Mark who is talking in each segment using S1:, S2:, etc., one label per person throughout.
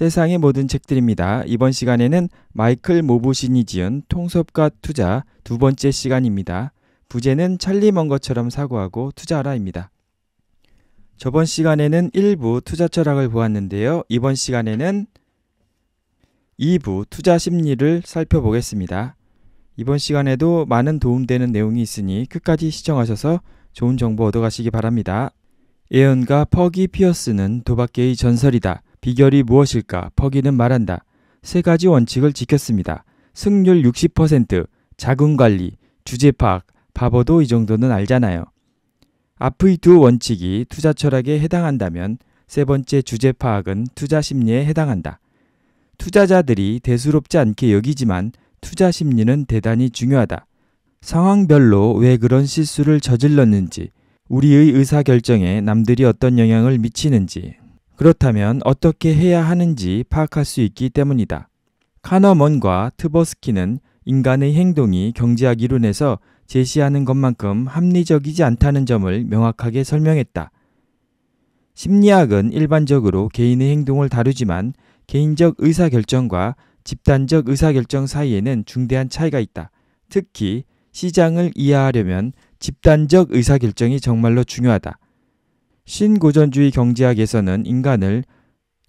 S1: 세상의 모든 책들입니다. 이번 시간에는 마이클 모보신이 지은 통섭과 투자 두 번째 시간입니다. 부제는 찰리 먼것처럼 사고하고 투자하라입니다. 저번 시간에는 1부 투자 철학을 보았는데요. 이번 시간에는 2부 투자 심리를 살펴보겠습니다. 이번 시간에도 많은 도움되는 내용이 있으니 끝까지 시청하셔서 좋은 정보 얻어가시기 바랍니다. 예언가 퍼기 피어스는 도박계의 전설이다. 비결이 무엇일까? 퍼기는 말한다. 세 가지 원칙을 지켰습니다. 승률 60%, 자금 관리, 주제 파악, 바보도 이 정도는 알잖아요. 앞의 두 원칙이 투자 철학에 해당한다면 세 번째 주제 파악은 투자 심리에 해당한다. 투자자들이 대수롭지 않게 여기지만 투자 심리는 대단히 중요하다. 상황별로 왜 그런 실수를 저질렀는지, 우리의 의사결정에 남들이 어떤 영향을 미치는지 그렇다면 어떻게 해야 하는지 파악할 수 있기 때문이다. 카너먼과 트버스키는 인간의 행동이 경제학 이론에서 제시하는 것만큼 합리적이지 않다는 점을 명확하게 설명했다. 심리학은 일반적으로 개인의 행동을 다루지만 개인적 의사결정과 집단적 의사결정 사이에는 중대한 차이가 있다. 특히 시장을 이해하려면 집단적 의사결정이 정말로 중요하다. 신고전주의 경제학에서는 인간을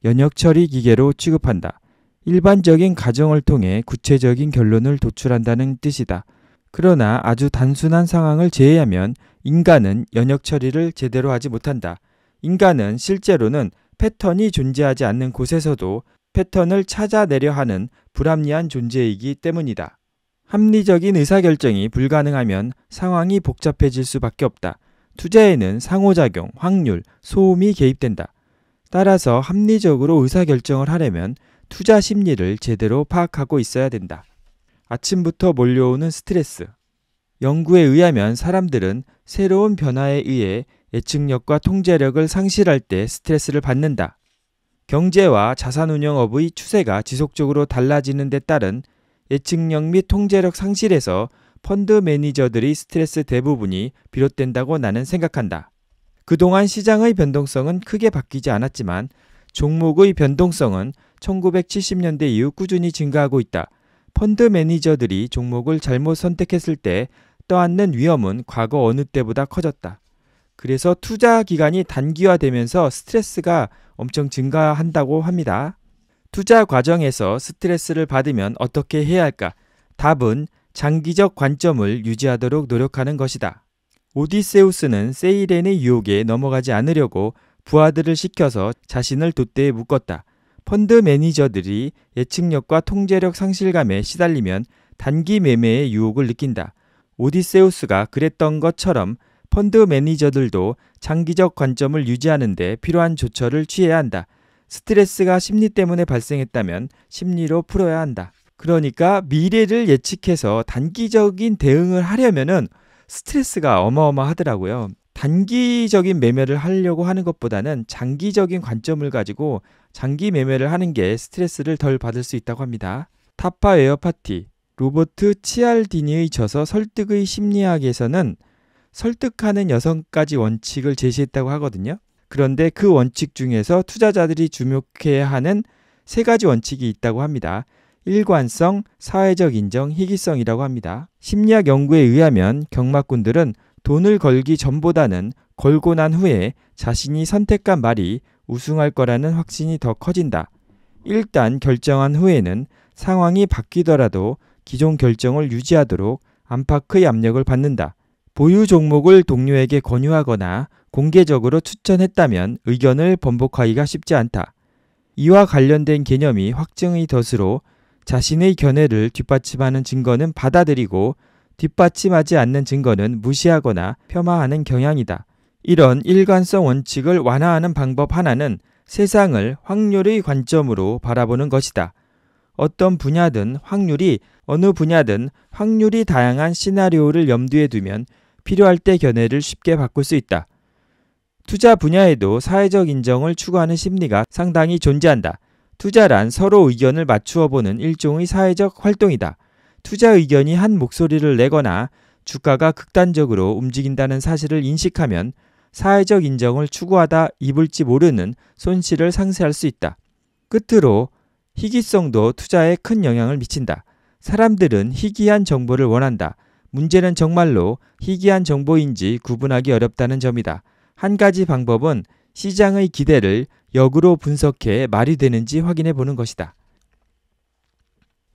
S1: 연역처리 기계로 취급한다. 일반적인 가정을 통해 구체적인 결론을 도출한다는 뜻이다. 그러나 아주 단순한 상황을 제외하면 인간은 연역 처리를 제대로 하지 못한다. 인간은 실제로는 패턴이 존재하지 않는 곳에서도 패턴을 찾아내려 하는 불합리한 존재이기 때문이다. 합리적인 의사결정이 불가능하면 상황이 복잡해질 수밖에 없다. 투자에는 상호작용, 확률, 소음이 개입된다. 따라서 합리적으로 의사결정을 하려면 투자 심리를 제대로 파악하고 있어야 된다. 아침부터 몰려오는 스트레스. 연구에 의하면 사람들은 새로운 변화에 의해 예측력과 통제력을 상실할 때 스트레스를 받는다. 경제와 자산운용업의 추세가 지속적으로 달라지는 데 따른 예측력 및 통제력 상실에서 펀드 매니저들이 스트레스 대부분이 비롯된다고 나는 생각한다. 그동안 시장의 변동성은 크게 바뀌지 않았지만 종목의 변동성은 1970년대 이후 꾸준히 증가하고 있다. 펀드 매니저들이 종목을 잘못 선택했을 때 떠안는 위험은 과거 어느 때보다 커졌다. 그래서 투자 기간이 단기화되면서 스트레스가 엄청 증가한다고 합니다. 투자 과정에서 스트레스를 받으면 어떻게 해야 할까? 답은 장기적 관점을 유지하도록 노력하는 것이다. 오디세우스는 세이렌의 유혹에 넘어가지 않으려고 부하들을 시켜서 자신을 돛대에 묶었다. 펀드 매니저들이 예측력과 통제력 상실감에 시달리면 단기 매매의 유혹을 느낀다. 오디세우스가 그랬던 것처럼 펀드 매니저들도 장기적 관점을 유지하는데 필요한 조처를 취해야 한다. 스트레스가 심리 때문에 발생했다면 심리로 풀어야 한다. 그러니까 미래를 예측해서 단기적인 대응을 하려면은 스트레스가 어마어마하더라고요. 단기적인 매매를 하려고 하는 것보다는 장기적인 관점을 가지고 장기 매매를 하는 게 스트레스를 덜 받을 수 있다고 합니다. 타파 웨어 파티 로버트 치알디니의 저서 설득의 심리학에서는 설득하는 여성 가지 원칙을 제시했다고 하거든요. 그런데 그 원칙 중에서 투자자들이 주목해야 하는 세 가지 원칙이 있다고 합니다. 일관성, 사회적 인정, 희귀성이라고 합니다. 심리학 연구에 의하면 경막군들은 돈을 걸기 전보다는 걸고 난 후에 자신이 선택한 말이 우승할 거라는 확신이 더 커진다. 일단 결정한 후에는 상황이 바뀌더라도 기존 결정을 유지하도록 안팎의 압력을 받는다. 보유 종목을 동료에게 권유하거나 공개적으로 추천했다면 의견을 번복하기가 쉽지 않다. 이와 관련된 개념이 확증의 덫으로 자신의 견해를 뒷받침하는 증거는 받아들이고 뒷받침하지 않는 증거는 무시하거나 폄하하는 경향이다. 이런 일관성 원칙을 완화하는 방법 하나는 세상을 확률의 관점으로 바라보는 것이다. 어떤 분야든 확률이 어느 분야든 확률이 다양한 시나리오를 염두에 두면 필요할 때 견해를 쉽게 바꿀 수 있다. 투자 분야에도 사회적 인정을 추구하는 심리가 상당히 존재한다. 투자란 서로 의견을 맞추어 보는 일종의 사회적 활동이다. 투자 의견이 한 목소리를 내거나 주가가 극단적으로 움직인다는 사실을 인식하면 사회적 인정을 추구하다 입을지 모르는 손실을 상쇄할 수 있다. 끝으로 희귀성도 투자에 큰 영향을 미친다. 사람들은 희귀한 정보를 원한다. 문제는 정말로 희귀한 정보인지 구분하기 어렵다는 점이다. 한 가지 방법은 시장의 기대를 역으로 분석해 말이 되는지 확인해 보는 것이다.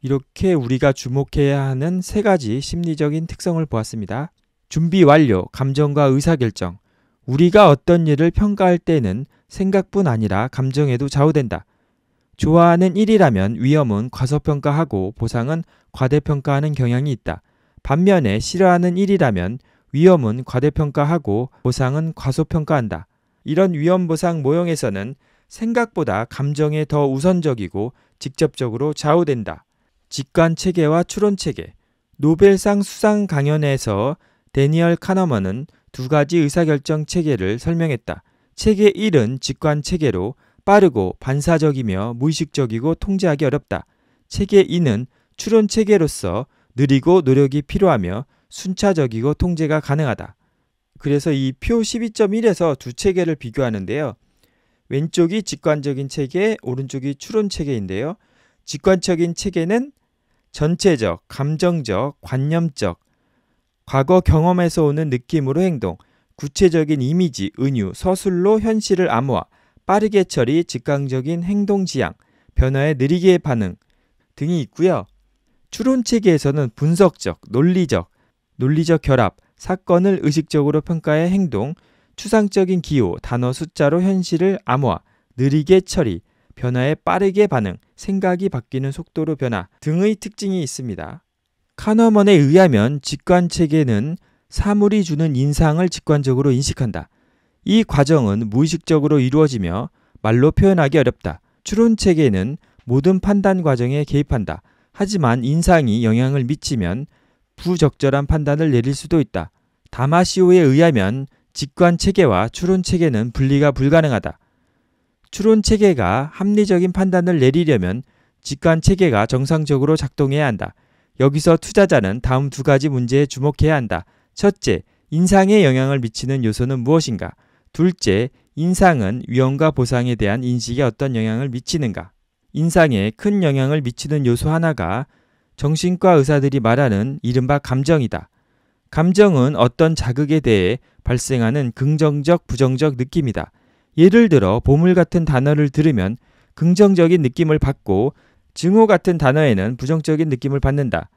S1: 이렇게 우리가 주목해야 하는 세 가지 심리적인 특성을 보았습니다. 준비 완료, 감정과 의사결정. 우리가 어떤 일을 평가할 때는 생각뿐 아니라 감정에도 좌우된다. 좋아하는 일이라면 위험은 과소평가하고 보상은 과대평가하는 경향이 있다. 반면에 싫어하는 일이라면 위험은 과대평가하고 보상은 과소평가한다. 이런 위험보상 모형에서는 생각보다 감정에 더 우선적이고 직접적으로 좌우된다. 직관 체계와 추론 체계. 노벨상 수상 강연에서 데니얼 카너먼은 두 가지 의사결정 체계를 설명했다. 체계 1은 직관 체계로 빠르고 반사적이며 무의식적이고 통제하기 어렵다. 체계 2는 추론 체계로서 느리고 노력이 필요하며 순차적이고 통제가 가능하다. 그래서 이 표 12.1에서 두 체계를 비교하는데요. 왼쪽이 직관적인 체계, 오른쪽이 추론 체계인데요. 직관적인 체계는 전체적, 감정적, 관념적, 과거 경험에서 오는 느낌으로 행동, 구체적인 이미지, 은유, 서술로 현실을 암호화, 빠르게 처리, 직관적인 행동 지향, 변화에 느리게 반응 등이 있고요. 추론 체계에서는 분석적, 논리적, 논리적 결합, 사건을 의식적으로 평가해 행동, 추상적인 기호, 단어 숫자로 현실을 암호화, 느리게 처리, 변화에 빠르게 반응, 생각이 바뀌는 속도로 변화 등의 특징이 있습니다. 카너먼에 의하면 직관 체계는 사물이 주는 인상을 직관적으로 인식한다. 이 과정은 무의식적으로 이루어지며 말로 표현하기 어렵다. 추론 체계는 모든 판단 과정에 개입한다. 하지만 인상이 영향을 미치면 부적절한 판단을 내릴 수도 있다. 다마시오에 의하면 직관 체계와 추론 체계는 분리가 불가능하다. 추론 체계가 합리적인 판단을 내리려면 직관 체계가 정상적으로 작동해야 한다. 여기서 투자자는 다음 두 가지 문제에 주목해야 한다. 첫째, 인상에 영향을 미치는 요소는 무엇인가? 둘째, 인상은 위험과 보상에 대한 인식에 어떤 영향을 미치는가? 인상에 큰 영향을 미치는 요소 하나가 정신과 의사들이 말하는 이른바 감정이다. 감정은 어떤 자극에 대해 발생하는 긍정적, 부정적 느낌이다. 예를 들어 보물 같은 단어를 들으면 긍정적인 느낌을 받고 증오 같은 단어에는 부정적인 느낌을 받는다.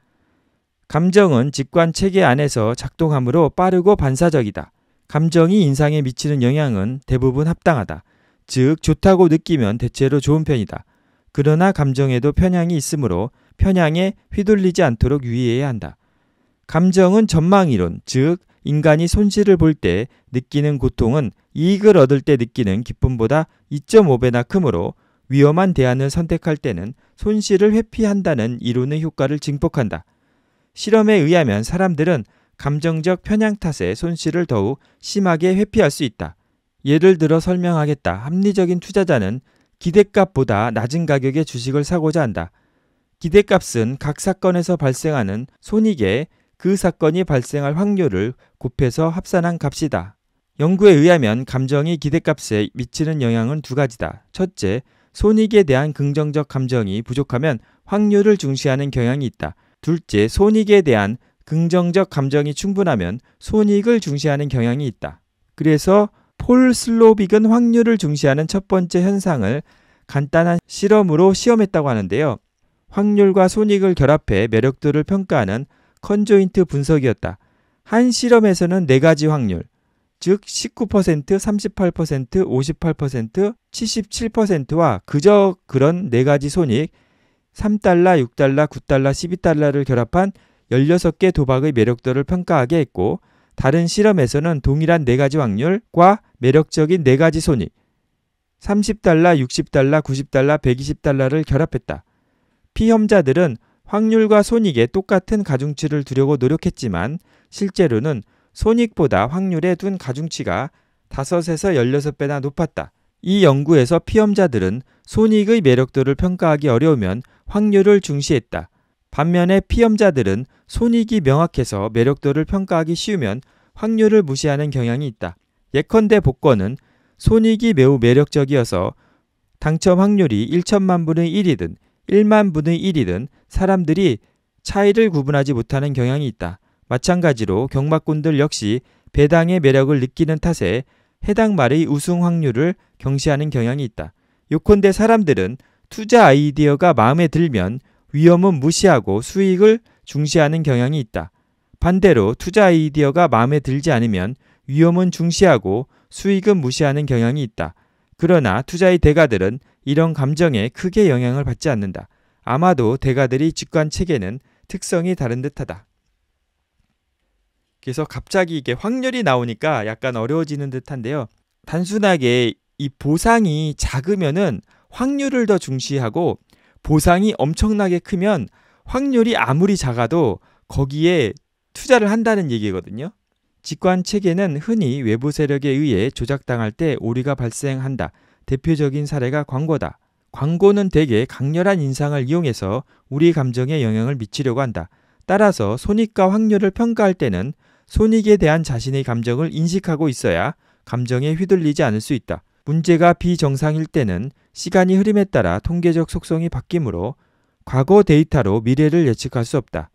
S1: 감정은 직관 체계 안에서 작동하므로 빠르고 반사적이다. 감정이 인상에 미치는 영향은 대부분 합당하다. 즉, 좋다고 느끼면 대체로 좋은 편이다. 그러나 감정에도 편향이 있으므로 편향에 휘둘리지 않도록 유의해야 한다. 감정은 전망이론, 즉 인간이 손실을 볼 때 느끼는 고통은 이익을 얻을 때 느끼는 기쁨보다 2.5배나 크므로 위험한 대안을 선택할 때는 손실을 회피한다는 이론의 효과를 증폭한다. 실험에 의하면 사람들은 감정적 편향 탓에 손실을 더욱 심하게 회피할 수 있다. 예를 들어 설명하겠다. 합리적인 투자자는 기대값보다 낮은 가격에 주식을 사고자 한다. 기대값은 각 사건에서 발생하는 손익에 그 사건이 발생할 확률을 곱해서 합산한 값이다. 연구에 의하면 감정이 기대값에 미치는 영향은 두 가지다. 첫째, 손익에 대한 긍정적 감정이 부족하면 확률을 중시하는 경향이 있다. 둘째, 손익에 대한 긍정적 감정이 충분하면 손익을 중시하는 경향이 있다. 그래서 폴 슬로빅은 확률을 중시하는 첫 번째 현상을 간단한 실험으로 시험했다고 하는데요. 확률과 손익을 결합해 매력도를 평가하는 컨조인트 분석이었다. 한 실험에서는 네 가지 확률, 즉 19%, 38%, 58%, 77%와 그저 그런 네 가지 손익 3달러, 6달러, 9달러, 12달러를 결합한 16개 도박의 매력도를 평가하게 했고 다른 실험에서는 동일한 네 가지 확률과 매력적인 네 가지 손익 30달러, 60달러, 90달러, 120달러를 결합했다. 피험자들은 확률과 손익의 똑같은 가중치를 두려고 노력했지만 실제로는 손익보다 확률에 둔 가중치가 5에서 16배나 높았다. 이 연구에서 피험자들은 손익의 매력도를 평가하기 어려우면 확률을 중시했다. 반면에 피험자들은 손익이 명확해서 매력도를 평가하기 쉬우면 확률을 무시하는 경향이 있다. 예컨대 복권은 손익이 매우 매력적이어서 당첨 확률이 1천만 분의 1이든 1만 분의 1이든 사람들이 차이를 구분하지 못하는 경향이 있다. 마찬가지로 경마꾼들 역시 배당의 매력을 느끼는 탓에 해당 말의 우승 확률을 경시하는 경향이 있다. 요컨대 사람들은 투자 아이디어가 마음에 들면 위험은 무시하고 수익을 중시하는 경향이 있다. 반대로 투자 아이디어가 마음에 들지 않으면 위험은 중시하고 수익은 무시하는 경향이 있다. 그러나 투자의 대가들은 이런 감정에 크게 영향을 받지 않는다. 아마도 대가들이 직관 체계는 특성이 다른 듯하다. 그래서 갑자기 이게 확률이 나오니까 약간 어려워지는 듯한데요. 단순하게 이 보상이 작으면은 확률을 더 중시하고 보상이 엄청나게 크면 확률이 아무리 작아도 거기에 투자를 한다는 얘기거든요. 직관 체계는 흔히 외부 세력에 의해 조작당할 때 오류가 발생한다. 대표적인 사례가 광고다. 광고는 대개 강렬한 인상을 이용해서 우리 감정에 영향을 미치려고 한다. 따라서 손익과 확률을 평가할 때는 손익에 대한 자신의 감정을 인식하고 있어야 감정에 휘둘리지 않을 수 있다. 문제가 비정상일 때는 시간이 흐름에 따라 통계적 속성이 바뀌므로 과거 데이터로 미래를 예측할 수 없다.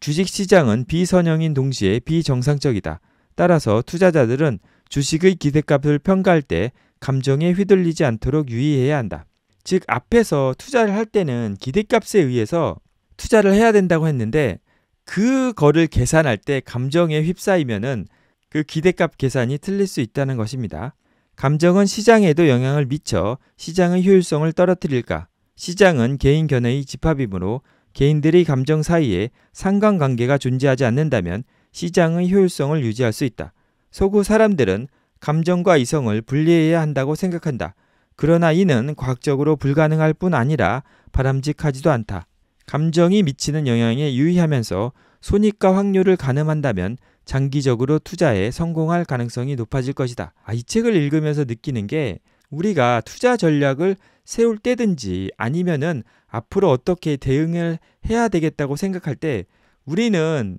S1: 주식 시장은 비선형인 동시에 비정상적이다. 따라서 투자자들은 주식의 기대값을 평가할 때 감정에 휘둘리지 않도록 유의해야 한다. 즉, 앞에서 투자를 할 때는 기대값에 의해서 투자를 해야 된다고 했는데 그거를 계산할 때 감정에 휩싸이면은 그 기대값 계산이 틀릴 수 있다는 것입니다. 감정은 시장에도 영향을 미쳐 시장의 효율성을 떨어뜨릴까? 시장은 개인 견해의 집합이므로 개인들의 감정 사이에 상관관계가 존재하지 않는다면 시장의 효율성을 유지할 수 있다. 서구 사람들은 감정과 이성을 분리해야 한다고 생각한다. 그러나 이는 과학적으로 불가능할 뿐 아니라 바람직하지도 않다. 감정이 미치는 영향에 유의하면서 손익과 확률을 가늠한다면 장기적으로 투자에 성공할 가능성이 높아질 것이다. 아, 이 책을 읽으면서 느끼는 게 우리가 투자 전략을 세울 때든지 아니면은 앞으로 어떻게 대응을 해야 되겠다고 생각할 때 우리는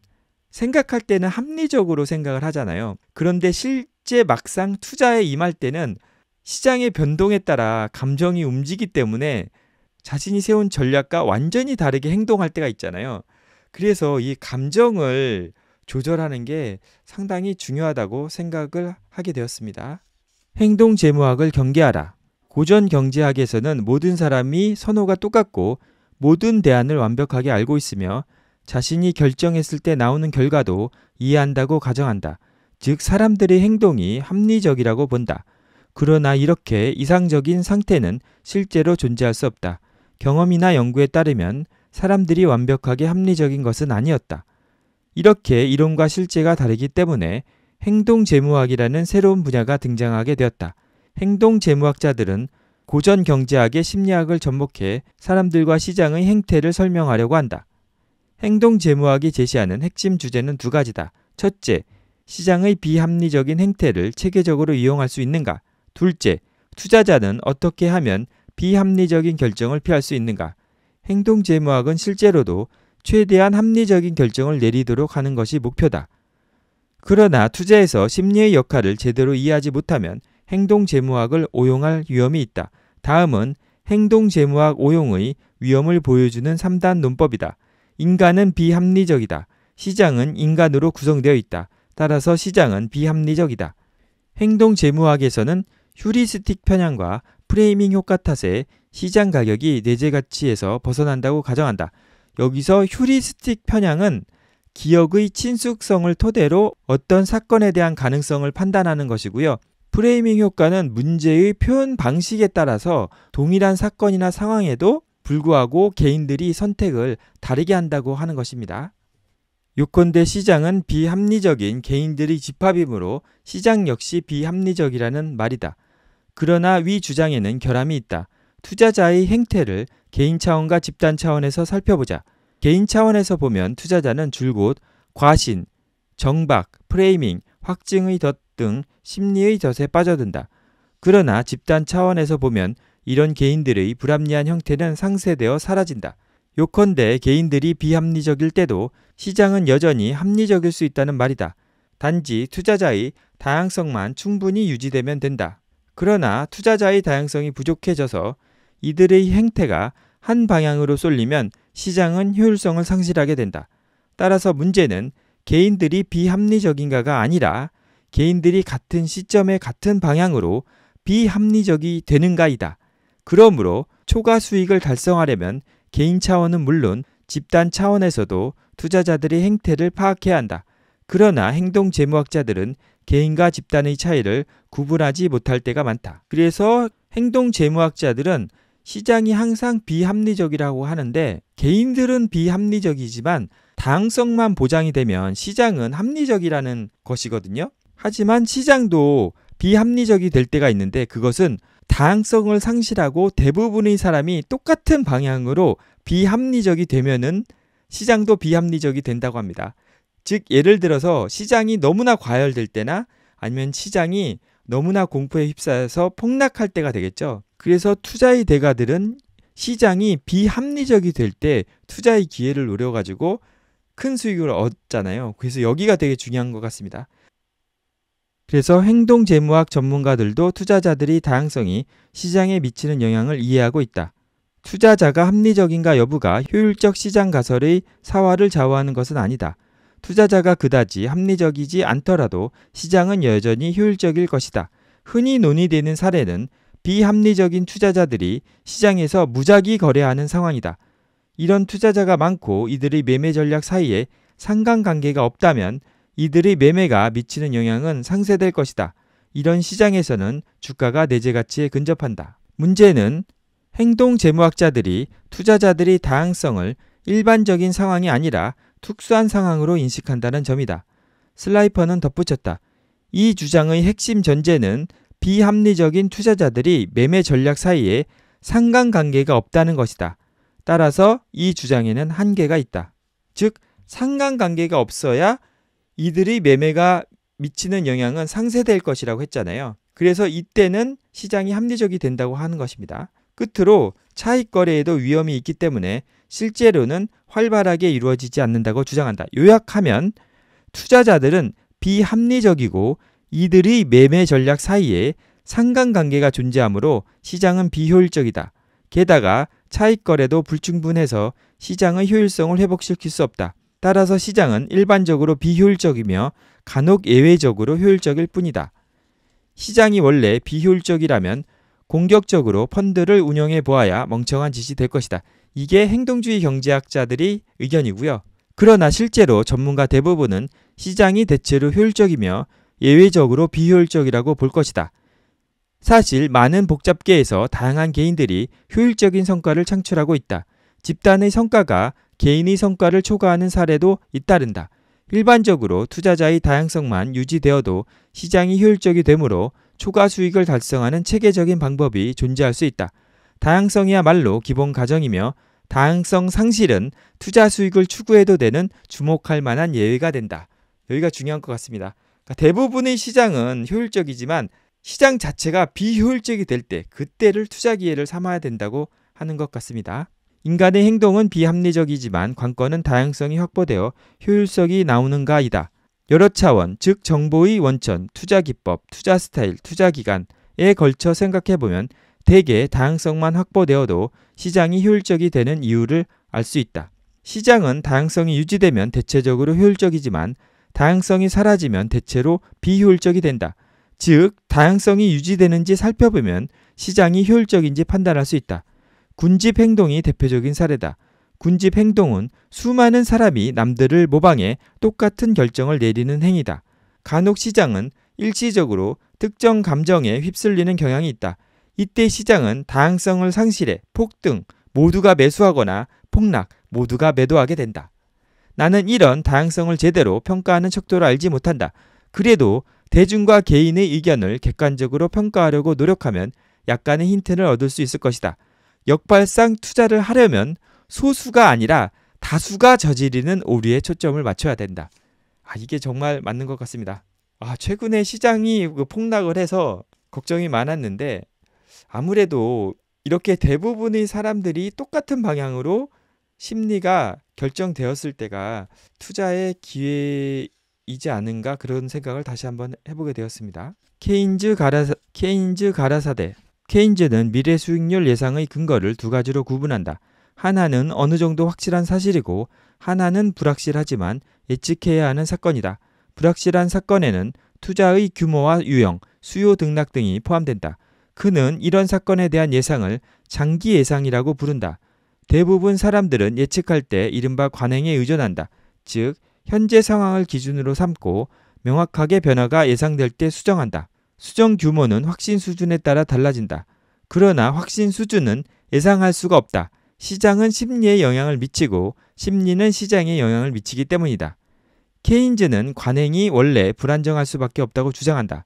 S1: 생각할 때는 합리적으로 생각을 하잖아요. 그런데 실제 막상 투자에 임할 때는 시장의 변동에 따라 감정이 움직이기 때문에 자신이 세운 전략과 완전히 다르게 행동할 때가 있잖아요. 그래서 이 감정을 조절하는 게 상당히 중요하다고 생각을 하게 되었습니다. 행동 재무학을 경계하라. 고전 경제학에서는 모든 사람이 선호가 똑같고 모든 대안을 완벽하게 알고 있으며 자신이 결정했을 때 나오는 결과도 이해한다고 가정한다. 즉, 사람들의 행동이 합리적이라고 본다. 그러나 이렇게 이상적인 상태는 실제로 존재할 수 없다. 경험이나 연구에 따르면 사람들이 완벽하게 합리적인 것은 아니었다. 이렇게 이론과 실제가 다르기 때문에 행동 재무학이라는 새로운 분야가 등장하게 되었다. 행동 재무학자들은 고전 경제학의 심리학을 접목해 사람들과 시장의 행태를 설명하려고 한다. 행동 재무학이 제시하는 핵심 주제는 두 가지다. 첫째, 시장의 비합리적인 행태를 체계적으로 이용할 수 있는가? 둘째, 투자자는 어떻게 하면 비합리적인 결정을 피할 수 있는가? 행동 재무학은 실제로도 최대한 합리적인 결정을 내리도록 하는 것이 목표다. 그러나 투자에서 심리의 역할을 제대로 이해하지 못하면 행동 재무학을 오용할 위험이 있다. 다음은 행동 재무학 오용의 위험을 보여주는 3단 논법이다. 인간은 비합리적이다. 시장은 인간으로 구성되어 있다. 따라서 시장은 비합리적이다. 행동 재무학에서는 휴리스틱 편향과 프레이밍 효과 탓에 시장 가격이 내재 가치에서 벗어난다고 가정한다. 여기서 휴리스틱 편향은 기억의 친숙성을 토대로 어떤 사건에 대한 가능성을 판단하는 것이고요. 프레이밍 효과는 문제의 표현 방식에 따라서 동일한 사건이나 상황에도 불구하고 개인들이 선택을 다르게 한다고 하는 것입니다. 요컨대 시장은 비합리적인 개인들의 집합이므로 시장 역시 비합리적이라는 말이다. 그러나 위 주장에는 결함이 있다. 투자자의 행태를 개인 차원과 집단 차원에서 살펴보자. 개인 차원에서 보면 투자자는 줄곧 과신, 정박, 프레이밍, 확증의 덫 등 심리의 덫에 빠져든다. 그러나 집단 차원에서 보면 이런 개인들의 불합리한 형태는 상쇄되어 사라진다. 요컨대 개인들이 비합리적일 때도 시장은 여전히 합리적일 수 있다는 말이다. 단지 투자자의 다양성만 충분히 유지되면 된다. 그러나 투자자의 다양성이 부족해져서 이들의 행태가 한 방향으로 쏠리면 시장은 효율성을 상실하게 된다. 따라서 문제는 개인들이 비합리적인가가 아니라 개인들이 같은 시점에 같은 방향으로 비합리적이 되는가이다. 그러므로 초과 수익을 달성하려면 개인 차원은 물론 집단 차원에서도 투자자들의 행태를 파악해야 한다. 그러나 행동 재무학자들은 개인과 집단의 차이를 구분하지 못할 때가 많다. 그래서 행동 재무학자들은 시장이 항상 비합리적이라고 하는데 개인들은 비합리적이지만 다양성만 보장이 되면 시장은 합리적이라는 것이거든요. 하지만 시장도 비합리적이 될 때가 있는데 그것은 다양성을 상실하고 대부분의 사람이 똑같은 방향으로 비합리적이 되면은 시장도 비합리적이 된다고 합니다. 즉 예를 들어서 시장이 너무나 과열될 때나 아니면 시장이 너무나 공포에 휩싸여서 폭락할 때가 되겠죠. 그래서 투자의 대가들은 시장이 비합리적이 될 때 투자의 기회를 노려가지고 큰 수익을 얻잖아요. 그래서 여기가 되게 중요한 것 같습니다. 그래서 행동 재무학 전문가들도 투자자들이 다양성이 시장에 미치는 영향을 이해하고 있다. 투자자가 합리적인가 여부가 효율적 시장 가설의 사활을 좌우하는 것은 아니다. 투자자가 그다지 합리적이지 않더라도 시장은 여전히 효율적일 것이다. 흔히 논의되는 사례는 비합리적인 투자자들이 시장에서 무작위 거래하는 상황이다. 이런 투자자가 많고 이들의 매매 전략 사이에 상관관계가 없다면 이들의 매매가 미치는 영향은 상쇄될 것이다. 이런 시장에서는 주가가 내재 가치에 근접한다. 문제는 행동 재무학자들이 투자자들의 다양성을 일반적인 상황이 아니라 특수한 상황으로 인식한다는 점이다. 슬라이퍼는 덧붙였다. 이 주장의 핵심 전제는 비합리적인 투자자들이 매매 전략 사이에 상관관계가 없다는 것이다. 따라서 이 주장에는 한계가 있다. 즉, 상관관계가 없어야 이들의 매매가 미치는 영향은 상쇄될 것이라고 했잖아요. 그래서 이때는 시장이 합리적이 된다고 하는 것입니다. 끝으로 차익 거래에도 위험이 있기 때문에 실제로는 활발하게 이루어지지 않는다고 주장한다. 요약하면 투자자들은 비합리적이고 이들이 매매 전략 사이에 상관관계가 존재하므로 시장은 비효율적이다. 게다가 차익 거래도 불충분해서 시장의 효율성을 회복시킬 수 없다. 따라서 시장은 일반적으로 비효율적이며 간혹 예외적으로 효율적일 뿐이다. 시장이 원래 비효율적이라면 공격적으로 펀드를 운영해 보아야 멍청한 짓이 될 것이다. 이게 행동주의 경제학자들의 의견이고요. 그러나 실제로 전문가 대부분은 시장이 대체로 효율적이며 예외적으로 비효율적이라고 볼 것이다. 사실 많은 복잡계에서 다양한 개인들이 효율적인 성과를 창출하고 있다. 집단의 성과가 개인의 성과를 초과하는 사례도 잇따른다. 일반적으로 투자자의 다양성만 유지되어도 시장이 효율적이 되므로 초과 수익을 달성하는 체계적인 방법이 존재할 수 있다. 다양성이야말로 기본 가정이며 다양성 상실은 투자 수익을 추구해도 되는 주목할 만한 예외가 된다. 여기가 중요한 것 같습니다. 그러니까 대부분의 시장은 효율적이지만 시장 자체가 비효율적이 될 때 그때를 투자 기회를 삼아야 된다고 하는 것 같습니다. 인간의 행동은 비합리적이지만 관건은 다양성이 확보되어 효율성이 나오는가이다. 여러 차원, 즉 정보의 원천, 투자 기법, 투자 스타일, 투자 기간에 걸쳐 생각해보면 대개 다양성만 확보되어도 시장이 효율적이 되는 이유를 알 수 있다. 시장은 다양성이 유지되면 대체적으로 효율적이지만 다양성이 사라지면 대체로 비효율적이 된다. 즉, 다양성이 유지되는지 살펴보면 시장이 효율적인지 판단할 수 있다. 군집 행동이 대표적인 사례다. 군집 행동은 수많은 사람이 남들을 모방해 똑같은 결정을 내리는 행위다. 간혹 시장은 일시적으로 특정 감정에 휩쓸리는 경향이 있다. 이때 시장은 다양성을 상실해 폭등, 모두가 매수하거나 폭락, 모두가 매도하게 된다. 나는 이런 다양성을 제대로 평가하는 척도를 알지 못한다. 그래도 대중과 개인의 의견을 객관적으로 평가하려고 노력하면 약간의 힌트를 얻을 수 있을 것이다. 역발상 투자를 하려면 소수가 아니라 다수가 저지르는 오류에 초점을 맞춰야 된다. 아, 이게 정말 맞는 것 같습니다. 아, 최근에 시장이 그 폭락을 해서 걱정이 많았는데 아무래도 이렇게 대부분의 사람들이 똑같은 방향으로 심리가 결정되었을 때가 투자의 기회이지 않은가 그런 생각을 다시 한번 해보게 되었습니다. 케인즈 가라사 케인즈 가라사대 케인즈는 미래 수익률 예상의 근거를 두 가지로 구분한다. 하나는 어느 정도 확실한 사실이고 하나는 불확실하지만 예측해야 하는 사건이다. 불확실한 사건에는 투자의 규모와 유형, 수요 등락 등이 포함된다. 그는 이런 사건에 대한 예상을 장기 예상이라고 부른다. 대부분 사람들은 예측할 때 이른바 관행에 의존한다. 즉, 현재 상황을 기준으로 삼고 명확하게 변화가 예상될 때 수정한다. 수정 규모는 확신 수준에 따라 달라진다. 그러나 확신 수준은 예상할 수가 없다. 시장은 심리에 영향을 미치고 심리는 시장에 영향을 미치기 때문이다. 케인즈는 관행이 원래 불안정할 수밖에 없다고 주장한다.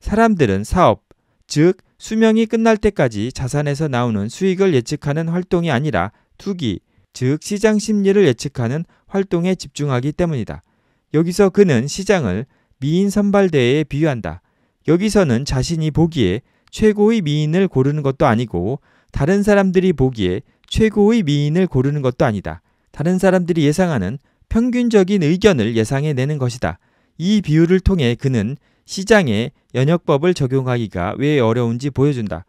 S1: 사람들은 사업, 즉 수명이 끝날 때까지 자산에서 나오는 수익을 예측하는 활동이 아니라 투기, 즉 시장 심리를 예측하는 활동에 집중하기 때문이다. 여기서 그는 시장을 미인 선발대에 비유한다. 여기서는 자신이 보기에 최고의 미인을 고르는 것도 아니고 다른 사람들이 보기에 최고의 미인을 고르는 것도 아니다. 다른 사람들이 예상하는 평균적인 의견을 예상해 내는 것이다. 이 비유를 통해 그는 시장에 연역법을 적용하기가 왜 어려운지 보여준다.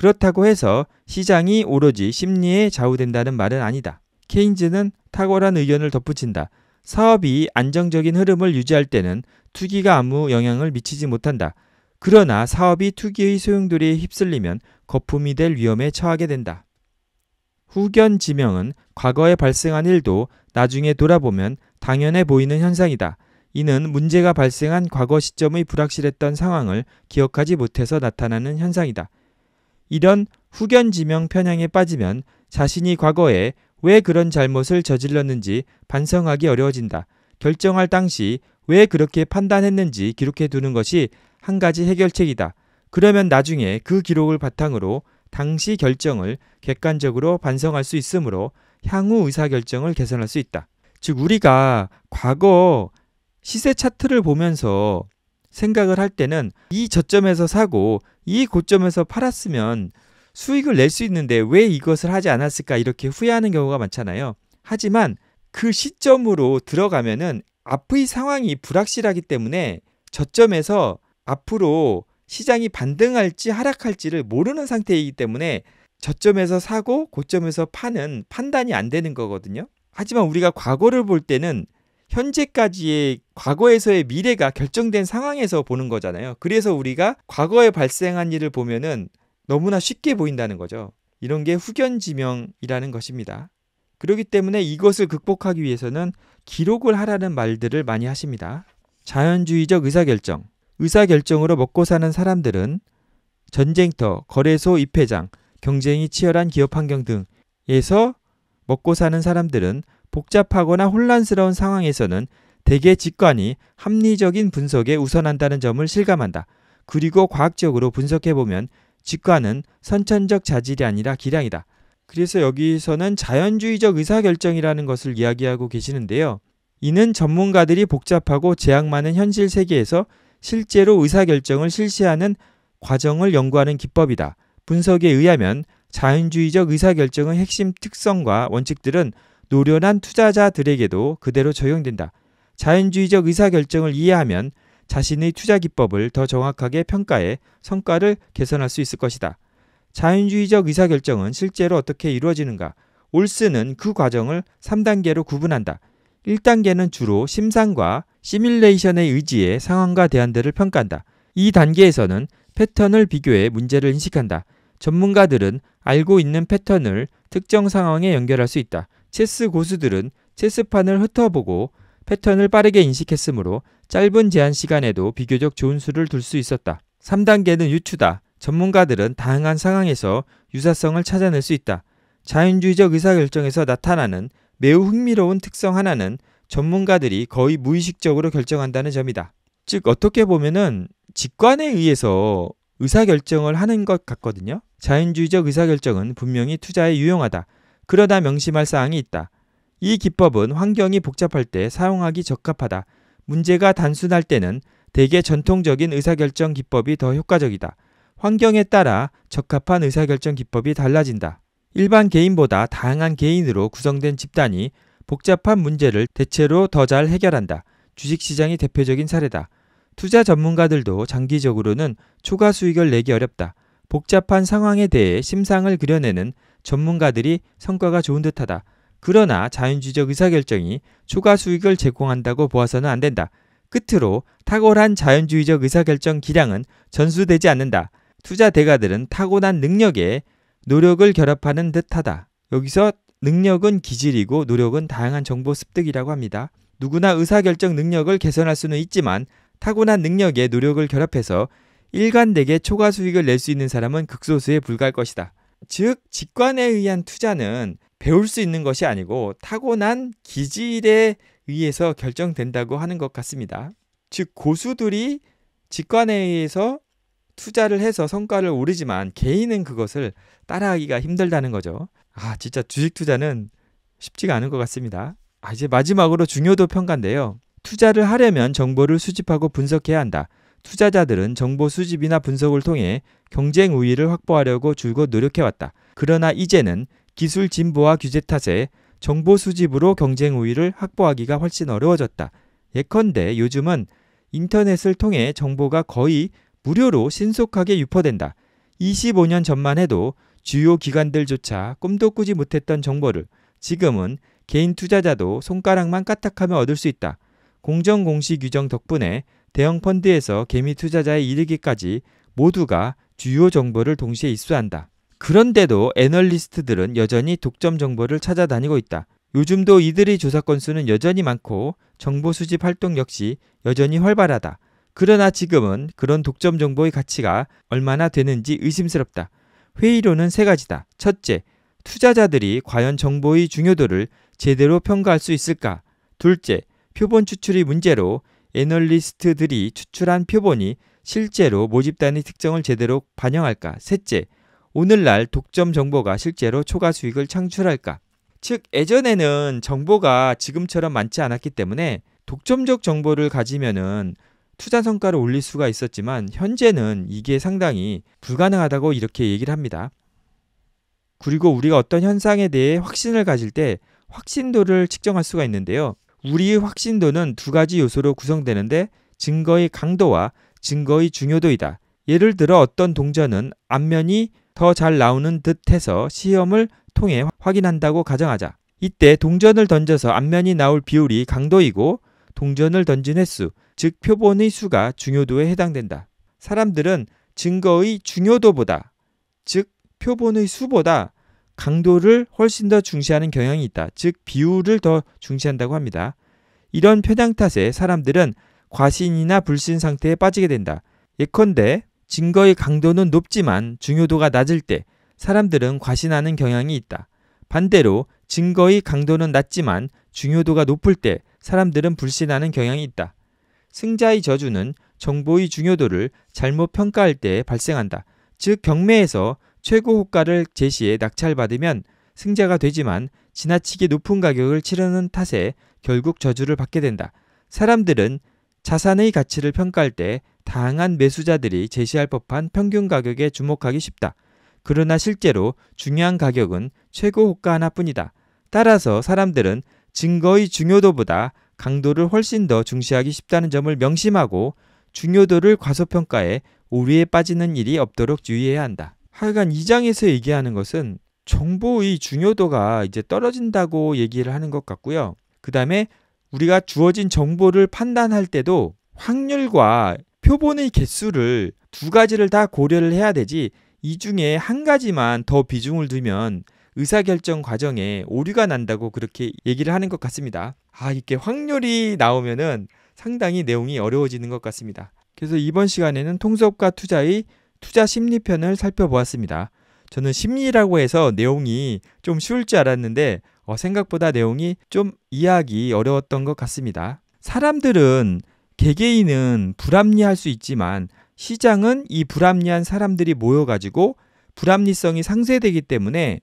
S1: 그렇다고 해서 시장이 오로지 심리에 좌우된다는 말은 아니다. 케인즈는 탁월한 의견을 덧붙인다. 사업이 안정적인 흐름을 유지할 때는 투기가 아무 영향을 미치지 못한다. 그러나 사업이 투기의 소용돌이에 휩쓸리면 거품이 될 위험에 처하게 된다. 후견 지명은 과거에 발생한 일도 나중에 돌아보면 당연해 보이는 현상이다. 이는 문제가 발생한 과거 시점의 불확실했던 상황을 기억하지 못해서 나타나는 현상이다. 이런 후견지명 편향에 빠지면 자신이 과거에 왜 그런 잘못을 저질렀는지 반성하기 어려워진다. 결정할 당시 왜 그렇게 판단했는지 기록해 두는 것이 한 가지 해결책이다. 그러면 나중에 그 기록을 바탕으로 당시 결정을 객관적으로 반성할 수 있으므로 향후 의사결정을 개선할 수 있다. 즉, 우리가 과거 시세 차트를 보면서 생각을 할 때는 이 저점에서 사고 이 고점에서 팔았으면 수익을 낼 수 있는데 왜 이것을 하지 않았을까 이렇게 후회하는 경우가 많잖아요. 하지만 그 시점으로 들어가면은 앞의 상황이 불확실하기 때문에 저점에서 앞으로 시장이 반등할지 하락할지를 모르는 상태이기 때문에 저점에서 사고 고점에서 파는 판단이 안 되는 거거든요. 하지만 우리가 과거를 볼 때는 현재까지의 과거에서의 미래가 결정된 상황에서 보는 거잖아요. 그래서 우리가 과거에 발생한 일을 보면은 너무나 쉽게 보인다는 거죠. 이런 게 후견지명이라는 것입니다. 그렇기 때문에 이것을 극복하기 위해서는 기록을 하라는 말들을 많이 하십니다. 자연주의적 의사결정. 의사결정으로 먹고 사는 사람들은 전쟁터, 거래소 입회장, 경쟁이 치열한 기업 환경 등에서 먹고 사는 사람들은 복잡하거나 혼란스러운 상황에서는 대개 직관이 합리적인 분석에 우선한다는 점을 실감한다. 그리고 과학적으로 분석해보면 직관은 선천적 자질이 아니라 기량이다. 그래서 여기서는 자연주의적 의사결정이라는 것을 이야기하고 계시는데요. 이는 전문가들이 복잡하고 제약 많은 현실 세계에서 실제로 의사결정을 실시하는 과정을 연구하는 기법이다. 분석에 의하면 자연주의적 의사결정의 핵심 특성과 원칙들은 노련한 투자자들에게도 그대로 적용된다. 자연주의적 의사결정을 이해하면 자신의 투자 기법을 더 정확하게 평가해 성과를 개선할 수 있을 것이다. 자연주의적 의사결정은 실제로 어떻게 이루어지는가? 올스는 그 과정을 3단계로 구분한다. 1단계는 주로 심상과 시뮬레이션의 의지해 상황과 대안들을 평가한다. 이 단계에서는 패턴을 비교해 문제를 인식한다. 전문가들은 알고 있는 패턴을 특정 상황에 연결할 수 있다. 체스 고수들은 체스판을 흩어보고 패턴을 빠르게 인식했으므로 짧은 제한 시간에도 비교적 좋은 수를 둘 수 있었다. 3단계는 유추다. 전문가들은 다양한 상황에서 유사성을 찾아낼 수 있다. 자연주의적 의사결정에서 나타나는 매우 흥미로운 특성 하나는 전문가들이 거의 무의식적으로 결정한다는 점이다. 즉, 어떻게 보면은 직관에 의해서 의사결정을 하는 것 같거든요. 자연주의적 의사결정은 분명히 투자에 유용하다. 그러다 명심할 사항이 있다. 이 기법은 환경이 복잡할 때 사용하기 적합하다. 문제가 단순할 때는 대개 전통적인 의사결정 기법이 더 효과적이다. 환경에 따라 적합한 의사결정 기법이 달라진다. 일반 개인보다 다양한 개인으로 구성된 집단이 복잡한 문제를 대체로 더 잘 해결한다. 주식시장이 대표적인 사례다. 투자 전문가들도 장기적으로는 초과 수익을 내기 어렵다. 복잡한 상황에 대해 심상을 그려내는 전문가들이 성과가 좋은 듯하다. 그러나 자연주의적 의사결정이 추가 수익을 제공한다고 보아서는 안 된다. 끝으로 탁월한 자연주의적 의사결정 기량은 전수되지 않는다. 투자 대가들은 타고난 능력에 노력을 결합하는 듯하다. 여기서 능력은 기질이고 노력은 다양한 정보 습득이라고 합니다. 누구나 의사결정 능력을 개선할 수는 있지만 타고난 능력에 노력을 결합해서 일관되게 초과 수익을 낼 수 있는 사람은 극소수에 불과할 것이다. 즉 직관에 의한 투자는 배울 수 있는 것이 아니고 타고난 기질에 의해서 결정된다고 하는 것 같습니다. 즉 고수들이 직관에 의해서 투자를 해서 성과를 오르지만 개인은 그것을 따라하기가 힘들다는 거죠. 아, 진짜 주식 투자는 쉽지가 않은 것 같습니다. 아, 이제 마지막으로 중요도 평가인데요. 투자를 하려면 정보를 수집하고 분석해야 한다. 투자자들은 정보 수집이나 분석을 통해 경쟁 우위를 확보하려고 줄곧 노력해왔다. 그러나 이제는 기술 진보와 규제 탓에 정보 수집으로 경쟁 우위를 확보하기가 훨씬 어려워졌다. 예컨대 요즘은 인터넷을 통해 정보가 거의 무료로 신속하게 유포된다. 25년 전만 해도 주요 기관들조차 꿈도 꾸지 못했던 정보를 지금은 개인 투자자도 손가락만 까딱하며 얻을 수 있다. 공정공시 규정 덕분에 대형 펀드에서 개미 투자자에 이르기까지 모두가 주요 정보를 동시에 입수한다. 그런데도 애널리스트들은 여전히 독점 정보를 찾아다니고 있다. 요즘도 이들의 조사 건수는 여전히 많고 정보 수집 활동 역시 여전히 활발하다. 그러나 지금은 그런 독점 정보의 가치가 얼마나 되는지 의심스럽다. 회의로는 세 가지다. 첫째, 투자자들이 과연 정보의 중요도를 제대로 평가할 수 있을까? 둘째, 표본 추출이 문제로 애널리스트들이 추출한 표본이 실제로 모집단의 특성을 제대로 반영할까? 셋째, 오늘날 독점 정보가 실제로 초과 수익을 창출할까? 즉, 예전에는 정보가 지금처럼 많지 않았기 때문에 독점적 정보를 가지면은 투자 성과를 올릴 수가 있었지만 현재는 이게 상당히 불가능하다고 이렇게 얘기를 합니다. 그리고 우리가 어떤 현상에 대해 확신을 가질 때 확신도를 측정할 수가 있는데요. 우리의 확신도는 두 가지 요소로 구성되는데 증거의 강도와 증거의 중요도이다. 예를 들어 어떤 동전은 앞면이 더 잘 나오는 듯해서 시험을 통해 확인한다고 가정하자. 이때 동전을 던져서 앞면이 나올 비율이 강도이고 동전을 던진 횟수, 즉 표본의 수가 중요도에 해당된다. 사람들은 증거의 중요도보다, 즉 표본의 수보다 강도를 훨씬 더 중시하는 경향이 있다. 즉 비율을 더 중시한다고 합니다. 이런 편향 탓에 사람들은 과신이나 불신 상태에 빠지게 된다. 예컨대 증거의 강도는 높지만 중요도가 낮을 때 사람들은 과신하는 경향이 있다. 반대로 증거의 강도는 낮지만 중요도가 높을 때 사람들은 불신하는 경향이 있다. 승자의 저주는 정보의 중요도를 잘못 평가할 때 발생한다. 즉 경매에서 최고 호가를 제시해 낙찰받으면 승자가 되지만 지나치게 높은 가격을 치르는 탓에 결국 저주를 받게 된다. 사람들은 자산의 가치를 평가할 때 다양한 매수자들이 제시할 법한 평균 가격에 주목하기 쉽다. 그러나 실제로 중요한 가격은 최고 호가 하나뿐이다. 따라서 사람들은 증거의 중요도보다 강도를 훨씬 더 중시하기 쉽다는 점을 명심하고 중요도를 과소평가해 오류에 빠지는 일이 없도록 주의해야 한다. 하여간 이장에서 얘기하는 것은 정보의 중요도가 이제 떨어진다고 얘기를 하는 것 같고요. 그 다음에 우리가 주어진 정보를 판단할 때도 확률과 표본의 개수를 두 가지를 다 고려를 해야 되지 이 중에 한 가지만 더 비중을 두면 의사결정 과정에 오류가 난다고 그렇게 얘기를 하는 것 같습니다. 아, 이렇게 확률이 나오면은 상당히 내용이 어려워지는 것 같습니다. 그래서 이번 시간에는 통섭과 투자의 투자 심리편을 살펴보았습니다. 저는 심리라고 해서 내용이 좀 쉬울 줄 알았는데 어, 생각보다 내용이 좀 이해하기 어려웠던 것 같습니다. 사람들은 개개인은 불합리할 수 있지만 시장은 이 불합리한 사람들이 모여가지고 불합리성이 상쇄되기 때문에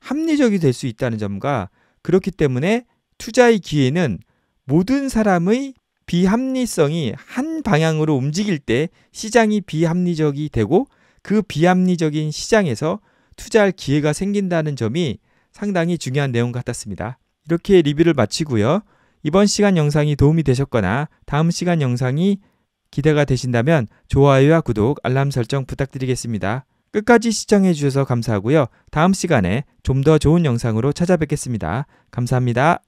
S1: 합리적이 될 수 있다는 점과 그렇기 때문에 투자의 기회는 모든 사람의 비합리성이 한 방향으로 움직일 때 시장이 비합리적이 되고 그 비합리적인 시장에서 투자할 기회가 생긴다는 점이 상당히 중요한 내용 같았습니다. 이렇게 리뷰를 마치고요. 이번 시간 영상이 도움이 되셨거나 다음 시간 영상이 기대가 되신다면 좋아요와 구독, 알람 설정 부탁드리겠습니다. 끝까지 시청해 주셔서 감사하고요. 다음 시간에 좀 더 좋은 영상으로 찾아뵙겠습니다. 감사합니다.